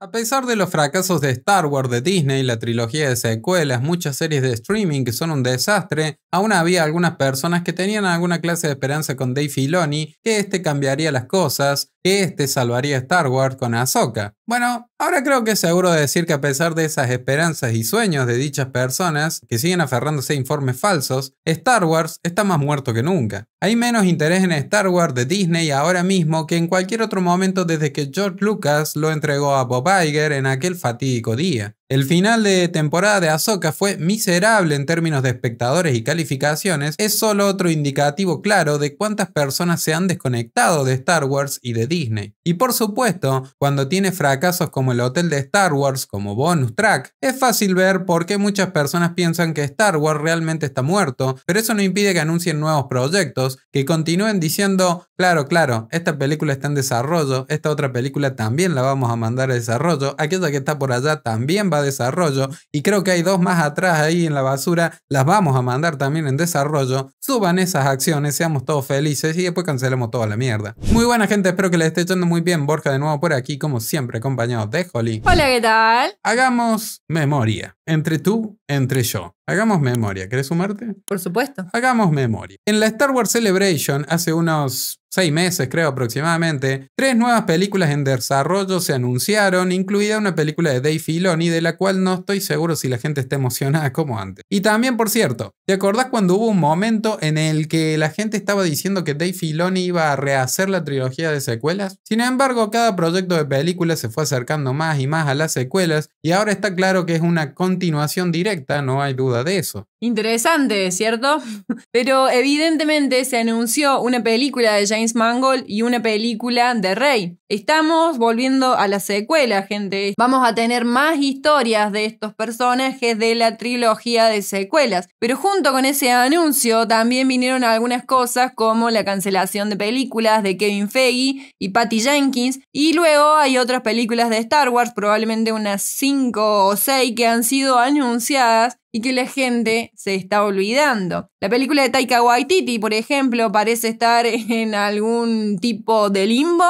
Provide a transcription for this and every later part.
A pesar de los fracasos de Star Wars, de Disney, la trilogía de secuelas, muchas series de streaming que son un desastre, aún había algunas personas que tenían alguna clase de esperanza con Dave Filoni que este cambiaría las cosas, que este salvaría Star Wars con Ahsoka. Bueno, ahora creo que es seguro decir que a pesar de esas esperanzas y sueños de dichas personas que siguen aferrándose a informes falsos, Star Wars está más muerto que nunca. Hay menos interés en Star Wars de Disney ahora mismo que en cualquier otro momento desde que George Lucas lo entregó a Bob Iger en aquel fatídico día. El final de temporada de Ahsoka fue miserable en términos de espectadores y calificaciones, es solo otro indicativo claro de cuántas personas se han desconectado de Star Wars y de Disney. Y por supuesto, cuando tiene fracasos como el Hotel de Star Wars como bonus track, es fácil ver por qué muchas personas piensan que Star Wars realmente está muerto, pero eso no impide que anuncien nuevos proyectos, que continúen diciendo, claro, claro, esta película está en desarrollo, esta otra película también la vamos a mandar a desarrollo, aquella que está por allá también va desarrollo y creo que hay dos más atrás ahí en la basura, las vamos a mandar también en desarrollo. Suban esas acciones, seamos todos felices y después cancelemos toda la mierda. Muy buena gente, espero que les esté yendo muy bien. Borja de nuevo por aquí, como siempre, acompañado de Holly. Hola, ¿qué tal? Hagamos memoria. Entre tú, entre yo. Hagamos memoria. ¿Querés sumarte? Por supuesto. Hagamos memoria. En la Star Wars Celebration, hace unos seis meses creo aproximadamente, tres nuevas películas en desarrollo se anunciaron, incluida una película de Dave Filoni de la cual no estoy seguro si la gente está emocionada como antes. Y también, por cierto, ¿te acordás cuando hubo un momento en el que la gente estaba diciendo que Dave Filoni iba a rehacer la trilogía de secuelas? Sin embargo, cada proyecto de película se fue acercando más y más a las secuelas y ahora está claro que es una continuación directa, no hay duda de eso. Interesante, ¿cierto? Pero evidentemente se anunció una película de James mangol Mangold y una película de Rey. Estamos volviendo a la secuela, gente. Vamos a tener más historias de estos personajes de la trilogía de secuelas. Pero junto con ese anuncio también vinieron algunas cosas como la cancelación de películas de Kevin Feige y Patty Jenkins. Y luego hay otras películas de Star Wars, probablemente unas 5 o 6 que han sido anunciadas y que la gente se está olvidando. La película de Taika Waititi, por ejemplo, parece estar en algún tipo de limbo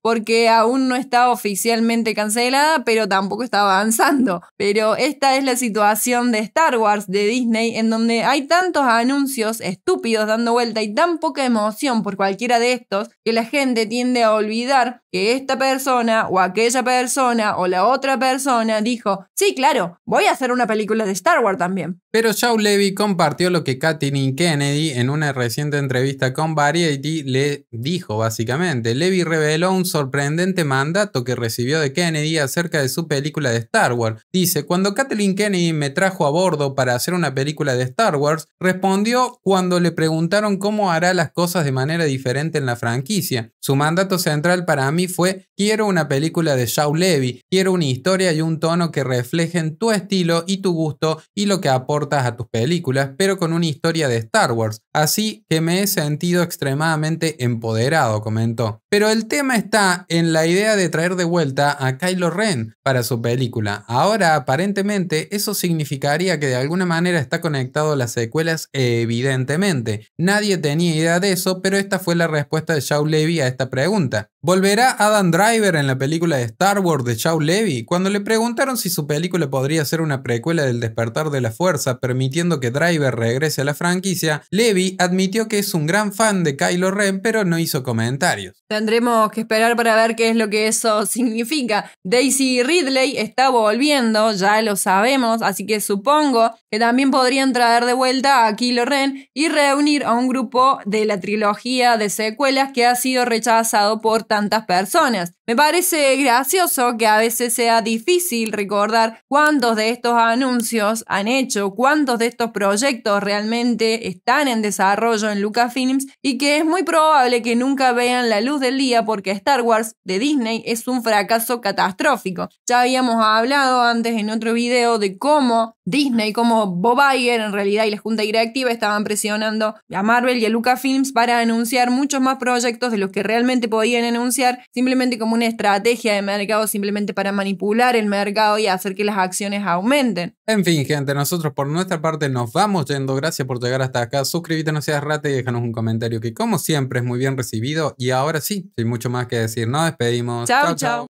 porque aún no está oficialmente cancelada, pero tampoco está avanzando. Pero esta es la situación de Star Wars de Disney en donde hay tantos anuncios estúpidos dando vuelta y tan poca emoción por cualquiera de estos que la gente tiende a olvidar que esta persona o aquella persona o la otra persona dijo, sí, claro, voy a hacer una película de Star Wars también. Pero Shaw Levy compartió lo que Kathleen Kennedy en una reciente entrevista con Variety le dijo básicamente. Levy reveló un sorprendente mandato que recibió de Kennedy acerca de su película de Star Wars. Dice, cuando Kathleen Kennedy me trajo a bordo para hacer una película de Star Wars, respondió cuando le preguntaron cómo hará las cosas de manera diferente en la franquicia. Su mandato central para mí fue, quiero una película de Shaw Levy, quiero una historia y un tono que reflejen tu estilo y tu gusto y lo que aportas a tus películas, pero con una historia de Star Wars, así que me he sentido extremadamente empoderado, comentó. Pero el tema está en la idea de traer de vuelta a Kylo Ren para su película. Ahora, aparentemente, eso significaría que de alguna manera está conectado a las secuelas, evidentemente. Nadie tenía idea de eso, pero esta fue la respuesta de Shaw Levy a esta pregunta. ¿Volverá Adam Driver en la película de Star Wars de Shaw Levy? Cuando le preguntaron si su película podría ser una precuela del despertar de la fuerza permitiendo que Driver regrese a la franquicia, Levy admitió que es un gran fan de Kylo Ren pero no hizo comentarios. Tendremos que esperar para ver qué es lo que eso significa. Daisy Ridley está volviendo, ya lo sabemos, así que supongo que también podrían traer de vuelta a Kylo Ren y reunir a un grupo de la trilogía de secuelas que ha sido rechazado por tantas personas. Me parece gracioso que a veces sea difícil recordar cuántos de estos anuncios han hecho, cuántos de estos proyectos realmente están en desarrollo en Lucasfilms y que es muy probable que nunca vean la luz del día porque Star Wars de Disney es un fracaso catastrófico. Ya habíamos hablado antes en otro video de cómo Disney, cómo Bob Iger en realidad y la Junta Directiva estaban presionando a Marvel y a Lucasfilms para anunciar muchos más proyectos de los que realmente podían anunciar, simplemente como una estrategia de mercado, simplemente para manipular el mercado y hacer que las acciones aumenten. En fin, gente, nosotros por nuestra parte nos vamos yendo. Gracias por llegar hasta acá. Suscríbete, no seas rata y déjanos un comentario que como siempre es muy bien recibido. Y ahora sí, hay mucho más que decir, nos despedimos. Chao, chao.